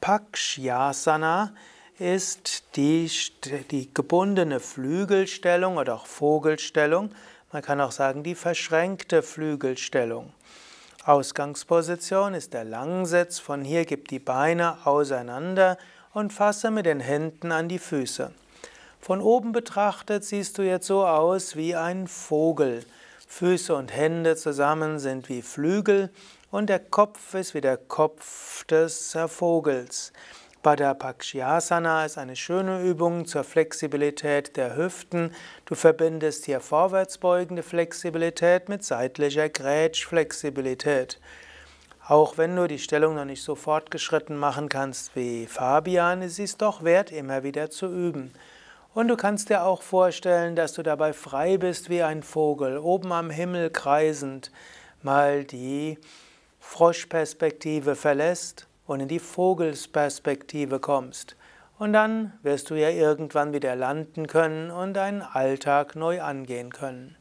Pakshyasana ist die, die gebundene Flügelstellung oder auch Vogelstellung. Man kann auch sagen, die verschränkte Flügelstellung. Ausgangsposition ist der Langsitz. Von hier gib die Beine auseinander und fasse mit den Händen an die Füße. Von oben betrachtet siehst du jetzt so aus wie ein Vogel. Füße und Hände zusammen sind wie Flügel und der Kopf ist wie der Kopf des äh, Vogels. Padapakshiyasana ist eine schöne Übung zur Flexibilität der Hüften. Du verbindest hier vorwärtsbeugende Flexibilität mit seitlicher Grätschflexibilität. Auch wenn du die Stellung noch nicht so fortgeschritten machen kannst wie Fabian, ist es doch wert, immer wieder zu üben. Und du kannst dir auch vorstellen, dass du dabei frei bist wie ein Vogel, oben am Himmel kreisend, mal die Froschperspektive verlässt und in die Vogelsperspektive kommst. Und dann wirst du ja irgendwann wieder landen können und deinen Alltag neu angehen können.